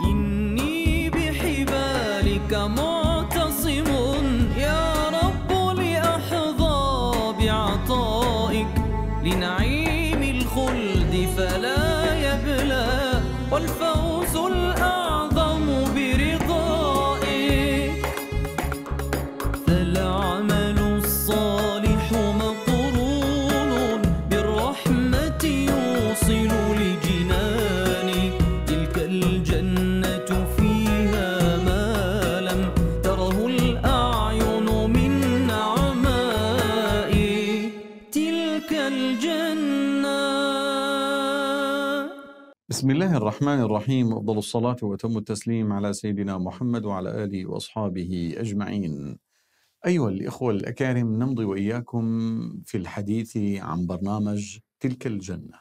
因你。الله الرحمن الرحيم أفضل الصلاة وأتم التسليم على سيدنا محمد وعلى آله وأصحابه أجمعين أيها الإخوة الأكارم نمضي وإياكم في الحديث عن برنامج تلك الجنة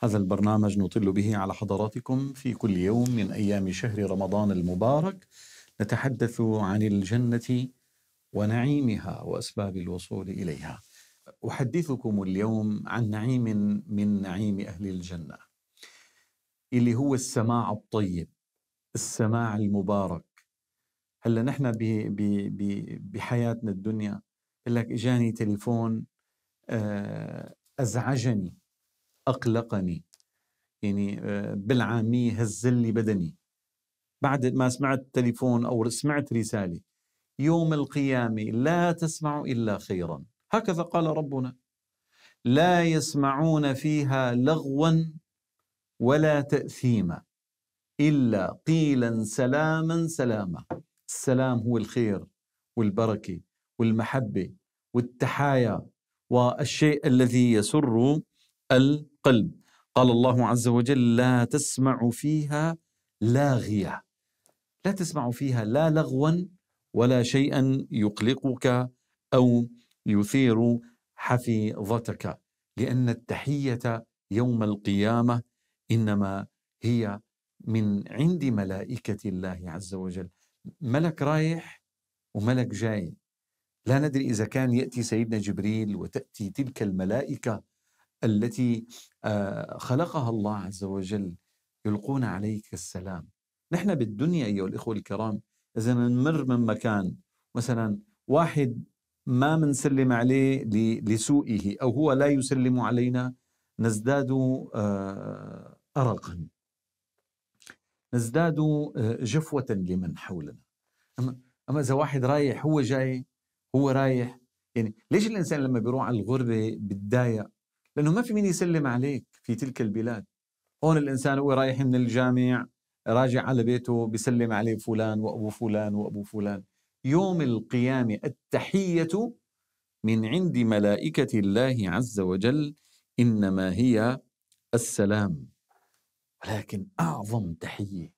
هذا البرنامج نطل به على حضراتكم في كل يوم من أيام شهر رمضان المبارك نتحدث عن الجنة ونعيمها وأسباب الوصول إليها أحدثكم اليوم عن نعيم من نعيم أهل الجنة اللي هو السماع الطيب السماع المبارك هلا نحن بحياتنا الدنيا يقول لك اجاني تليفون آه، ازعجني اقلقني يعني آه، بالعاميه هزل لي بدني بعد ما سمعت تليفون او سمعت رساله يوم القيامه لا تسمع الا خيرا هكذا قال ربنا لا يسمعون فيها لغوا ولا تأثيم إلا قيلا سلاما سلاما السلام هو الخير والبركة والمحبة والتحايا والشيء الذي يسر القلب قال الله عز وجل لا تسمع فيها لاغية لا تسمع فيها لا لغوا ولا شيئا يقلقك أو يثير حفيظتك لأن التحية يوم القيامة انما هي من عند ملائكه الله عز وجل ملك رايح وملك جاي لا ندري اذا كان ياتي سيدنا جبريل وتاتي تلك الملائكه التي آه، خلقها الله عز وجل يلقون عليك السلام نحن بالدنيا ايها الاخوه الكرام اذا نمر من مكان مثلا واحد ما منسلم عليه لسوئه او هو لا يسلم علينا نزداد آه، أرقا نزداد آه، جفوة لمن حولنا أما, أما إذا واحد رايح هو جاي هو رايح يعني ليش الإنسان لما بيروح على الغربة بتضايق لأنه ما في مين يسلم عليك في تلك البلاد هون الإنسان هو رايح من الجامع راجع على بيته بيسلم عليه فلان وأبو فلان وأبو فلان يوم القيامة التحية من عند ملائكة الله عز وجل إنما هي السلام ولكن اعظم تحيه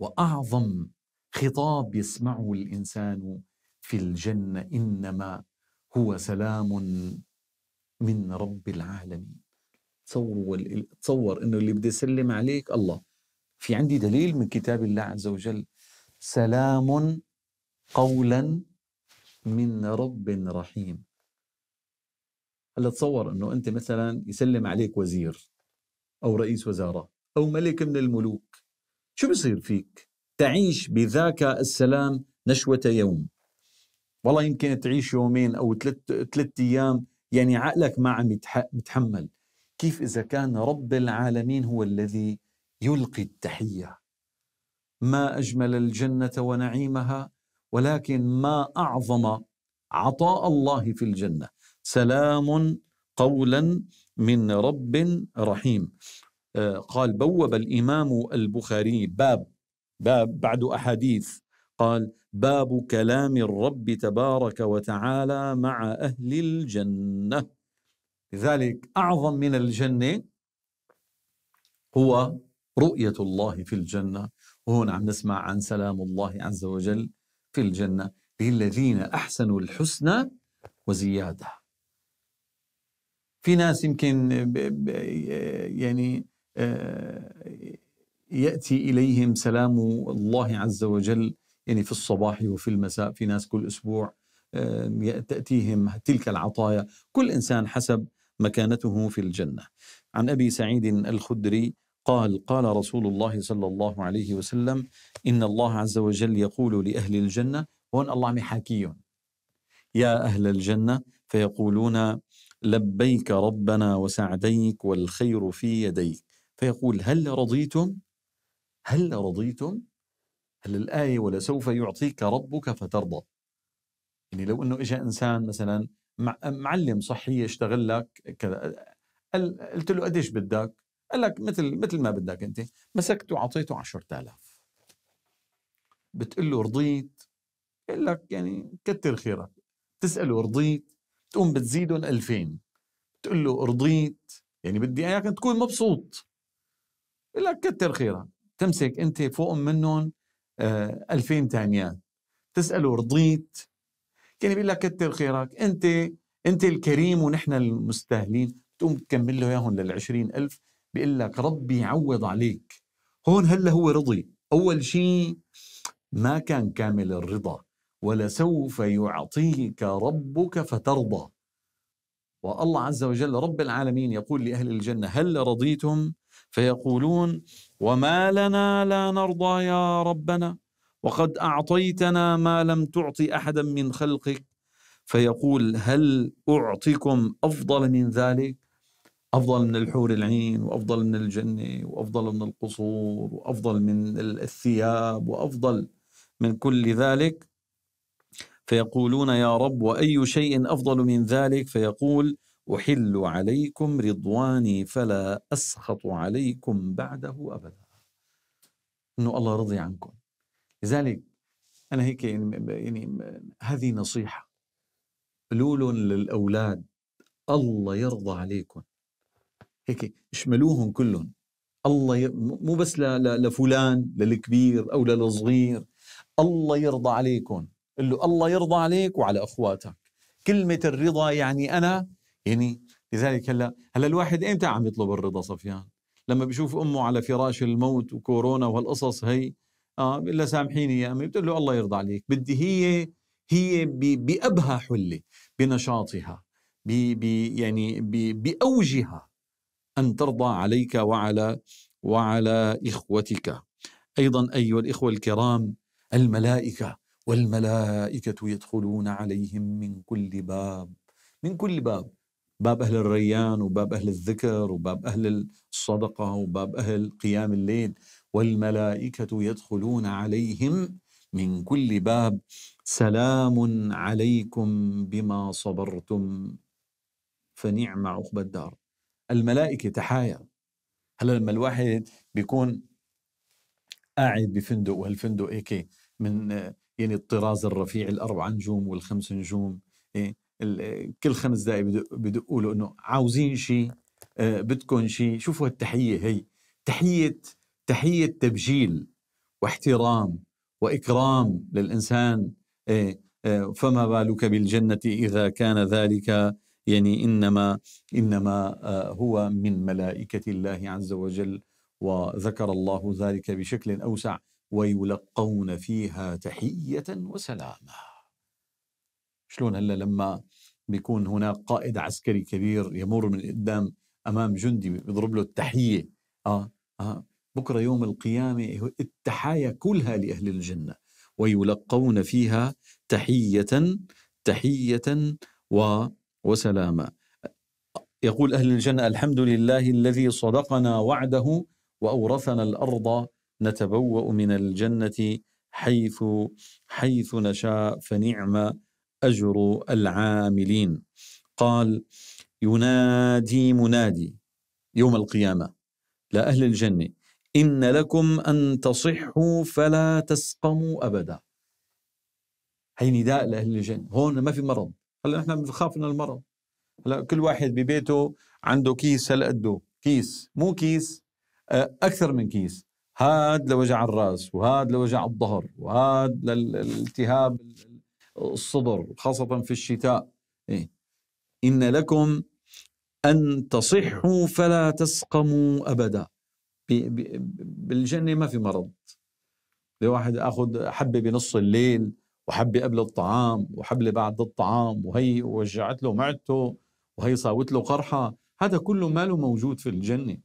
واعظم خطاب يسمعه الانسان في الجنه انما هو سلام من رب العالمين تصور تصور انه اللي بده يسلم عليك الله في عندي دليل من كتاب الله عز وجل سلام قولا من رب رحيم هلا تصور انه انت مثلا يسلم عليك وزير او رئيس وزاره أو ملك من الملوك شو بصير فيك؟ تعيش بذاك السلام نشوة يوم والله يمكن تعيش يومين أو ثلاثة أيام يعني عقلك ما عم يتحمل كيف إذا كان رب العالمين هو الذي يلقي التحية ما أجمل الجنة ونعيمها ولكن ما أعظم عطاء الله في الجنة سلام قولا من رب رحيم قال بوب الامام البخاري باب باب بعد احاديث قال باب كلام الرب تبارك وتعالى مع اهل الجنه لذلك اعظم من الجنه هو رؤيه الله في الجنه وهون عم نسمع عن سلام الله عز وجل في الجنه للذين احسنوا الحسنى وزياده في ناس يمكن يعني آه، ياتي اليهم سلام الله عز وجل يعني في الصباح وفي المساء في ناس كل اسبوع تاتيهم تلك العطايا كل انسان حسب مكانته في الجنه عن ابي سعيد الخدري قال قال رسول الله صلى الله عليه وسلم ان الله عز وجل يقول لاهل الجنه هون الله محاكي يا اهل الجنه فيقولون لبيك ربنا وسعديك والخير في يديك فيقول هل رضيتم هل رضيتم هل الآية ولسوف يعطيك ربك فترضى يعني لو أنه إجا إنسان مثلا معلم صحية اشتغل لك كذا قلت له قديش بدك قال لك مثل مثل ما بدك أنت مسكته وعطيته 10000 بتقول له رضيت يقول لك يعني كتر خيرك تسأله رضيت تقوم بتزيدهم 2000 بتقول له رضيت يعني بدي اياك تكون مبسوط لك كتر خيرك تمسك انت فوق منهم آه 2000 ثانية تساله رضيت يعني بيقول لك كتر خيرك انت انت الكريم ونحن المستاهلين تقوم تكمل له اياهم لل 20000 بيقول لك ربي يعوض عليك هون هلا هو رضي اول شيء ما كان كامل الرضا ولسوف يعطيك ربك فترضى والله عز وجل رب العالمين يقول لأهل الجنة هل رضيتم فيقولون وما لنا لا نرضى يا ربنا وقد اعطيتنا ما لم تعط احدا من خلقك فيقول هل اعطيكم افضل من ذلك افضل من الحور العين وافضل من الجنه وافضل من القصور وافضل من الثياب وافضل من كل ذلك فيقولون يا رب واي شيء افضل من ذلك فيقول أحل عليكم رضواني فلا أسخط عليكم بعده أبدا أنه الله رضي عنكم لذلك أنا هيك يعني, يعني هذه نصيحة قولوا للأولاد الله يرضى عليكم هيك اشملوهم كلهم الله ي... مو بس ل... ل... لفلان للكبير او للصغير الله يرضى عليكم قل له الله يرضى عليك وعلى اخواتك كلمه الرضا يعني انا يعني لذلك هلا هلا الواحد امتى عم يطلب الرضا صفيان؟ لما بيشوف امه على فراش الموت وكورونا وهالقصص هي اه بيقول لها سامحيني يا امي بتقول له الله يرضى عليك بدي هي هي بابهى حله بنشاطها بي بي يعني بي باوجها ان ترضى عليك وعلى وعلى اخوتك ايضا ايها الاخوه الكرام الملائكه والملائكه يدخلون عليهم من كل باب من كل باب باب أهل الريان وباب أهل الذكر وباب أهل الصدقة وباب أهل قيام الليل والملائكة يدخلون عليهم من كل باب سلام عليكم بما صبرتم فنعم عقبى الدار الملائكة تحايا هلا لما الواحد بيكون قاعد بفندق وهالفندق هيك من يعني الطراز الرفيع الأربع نجوم والخمس نجوم إيه كل خمس دقائق بدقوا له انه عاوزين شيء آه، بدكم شيء شوفوا التحيه هي تحيه تحيه تبجيل واحترام واكرام للانسان آه، آه، فما بالك بالجنه اذا كان ذلك يعني انما انما هو من ملائكه الله عز وجل وذكر الله ذلك بشكل اوسع ويلقون فيها تحيه وسلاما شلون هلا لما بيكون هناك قائد عسكري كبير يمر من قدام امام جندي بيضرب له التحيه اه اه بكره يوم القيامه التحايا كلها لاهل الجنه ويلقون فيها تحيه تحيه و وسلاما يقول اهل الجنه الحمد لله الذي صدقنا وعده واورثنا الارض نتبوأ من الجنه حيث حيث نشاء فنعم أجر العاملين قال ينادي منادي يوم القيامة لا أهل الجنة إن لكم أن تصحوا فلا تسقموا أبدا هي نداء لأهل الجنة هون ما في مرض هلا نحن بنخاف من المرض هلا كل واحد ببيته عنده كيس هلا قده كيس مو كيس آه، أكثر من كيس هاد لوجع الراس وهاد لوجع الظهر وهاد للالتهاب الصدر خاصة في الشتاء إيه. إن لكم أن تصحوا فلا تسقموا أبدا بالجنة ما في مرض لواحد أخذ حبة بنص الليل وحبة قبل الطعام وحبة بعد الطعام وهي وجعت له معدته وهي صاوت له قرحة هذا كله ماله موجود في الجنة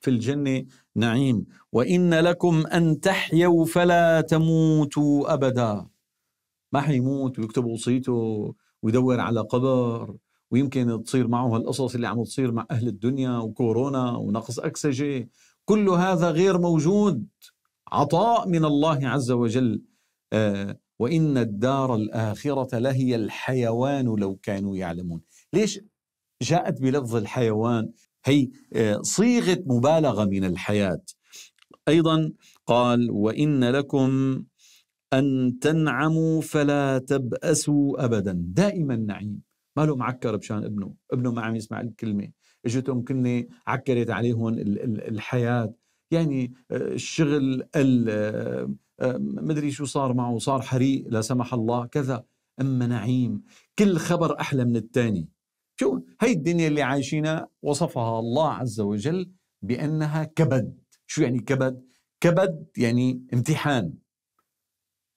في الجنة نعيم وإن لكم أن تحيوا فلا تموتوا أبدا ما حيموت ويكتب وصيته ويدور على قبر ويمكن تصير معه هالقصص اللي عم تصير مع أهل الدنيا وكورونا ونقص أكسجة كل هذا غير موجود عطاء من الله عز وجل آه وإن الدار الآخرة لهي الحيوان لو كانوا يعلمون ليش جاءت بلفظ الحيوان هي آه، صيغة مبالغة من الحياة أيضا قال وإن لكم أن تنعموا فلا تبأسوا أبدا دائما نعيم ما له معكر بشان ابنه ابنه ما عم يسمع الكلمة اجتهم كنه عكرت عليهم الحياة يعني آه، الشغل آه، آه، مدري شو صار معه صار حريق لا سمح الله كذا أما نعيم كل خبر أحلى من الثاني شو هي الدنيا اللي عايشينها وصفها الله عز وجل بأنها كبد شو يعني كبد؟ كبد يعني امتحان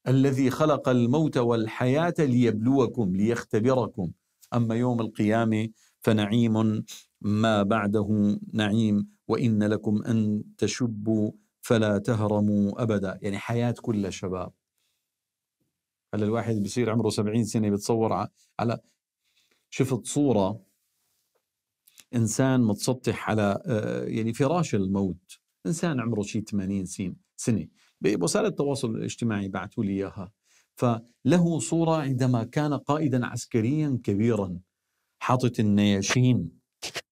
الذي خلق الموت والحياه ليبلوكم ليختبركم اما يوم القيامه فنعيم ما بعده نعيم وان لكم ان تشبوا فلا تهرموا ابدا يعني حياه كلها شباب هلا الواحد بصير عمره 70 سنه بتصور على شفت صوره انسان متسطح على آه، يعني فراش الموت انسان عمره شيء 80 سنه سنه بوسائل التواصل الاجتماعي بعثوا لي اياها فله صوره عندما كان قائدا عسكريا كبيرا حاطط النياشين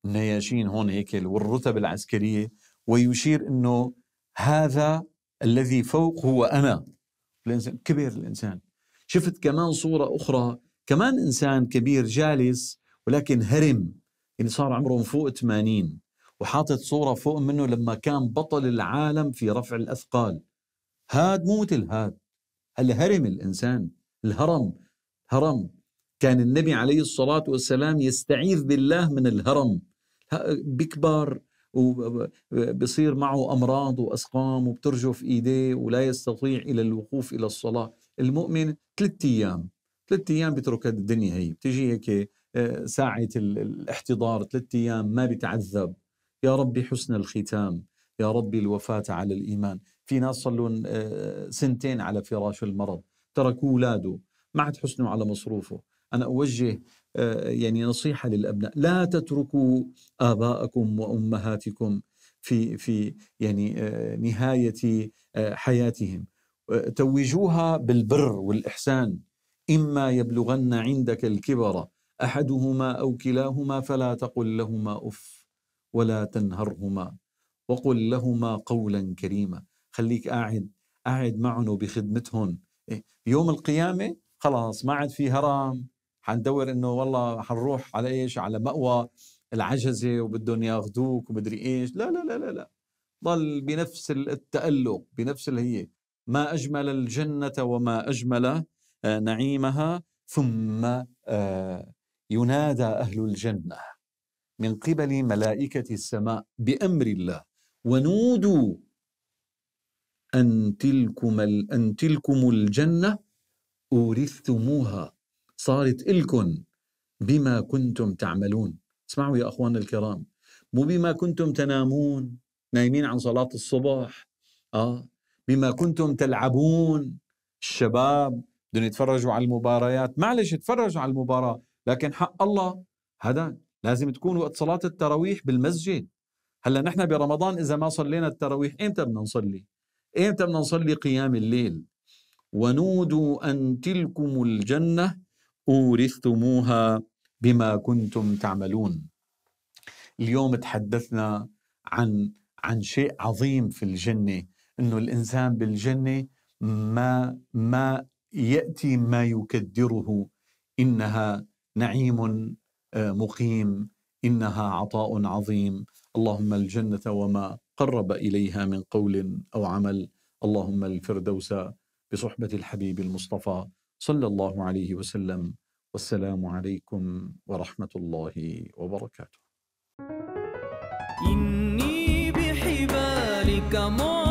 النياشين هون هيك والرتب العسكريه ويشير انه هذا الذي فوق هو انا الانسان كبير الانسان شفت كمان صوره اخرى كمان انسان كبير جالس ولكن هرم يعني صار عمره فوق 80 وحاطط صوره فوق منه لما كان بطل العالم في رفع الاثقال هاد مو مثل هاد الهرم الإنسان الهرم هرم كان النبي عليه الصلاة والسلام يستعيذ بالله من الهرم بيكبر وبصير معه أمراض وأسقام وبترجف إيديه ولا يستطيع إلى الوقوف إلى الصلاة المؤمن ثلاث أيام ثلاث أيام بيترك الدنيا هي بتجي هيك آه، ساعة الاحتضار ثلاثة أيام ما بتعذب يا ربي حسن الختام يا ربي الوفاة على الإيمان في ناس صار آه، سنتين على فراش المرض تركوا اولاده ما عاد حسنوا على مصروفه انا اوجه آه، يعني نصيحه للابناء لا تتركوا اباءكم وامهاتكم في في يعني آه، نهايه حياتهم توجوها بالبر والاحسان اما يبلغن عندك الكبر احدهما او كلاهما فلا تقل لهما اف ولا تنهرهما وقل لهما قولا كريما خليك قاعد قاعد معهم وبخدمتهم إيه، يوم القيامة خلاص ما عاد في هرم حندور انه والله حنروح على ايش على مأوى العجزة وبدهم ياخذوك ومدري ايش لا لا لا لا لا ضل بنفس التألق بنفس هي ما أجمل الجنة وما أجمل آه، نعيمها ثم آه، ينادى أهل الجنة من قبل ملائكة السماء بأمر الله ونودوا أن تلكم, أن تلكم الجنة أورثتموها صارت إلكم بما كنتم تعملون اسمعوا يا أخوان الكرام مو بما كنتم تنامون نايمين عن صلاة الصبح آه بما كنتم تلعبون الشباب بدهم يتفرجوا على المباريات معلش اتفرجوا على المباراة لكن حق الله هذا لازم تكون وقت صلاة التراويح بالمسجد هلا نحن برمضان إذا ما صلينا التراويح إمتى بدنا نصلي إمتى إيه بدنا نصلي قيام الليل ونودوا أن تلكم الجنة أورثتموها بما كنتم تعملون اليوم تحدثنا عن عن شيء عظيم في الجنة أنه الإنسان بالجنة ما ما يأتي ما يكدره إنها نعيم آه، مقيم إنها عطاء عظيم اللهم الجنة وما قرب اليها من قول او عمل اللهم الفردوس بصحبه الحبيب المصطفى صلى الله عليه وسلم والسلام عليكم ورحمه الله وبركاته إني بحبالك مر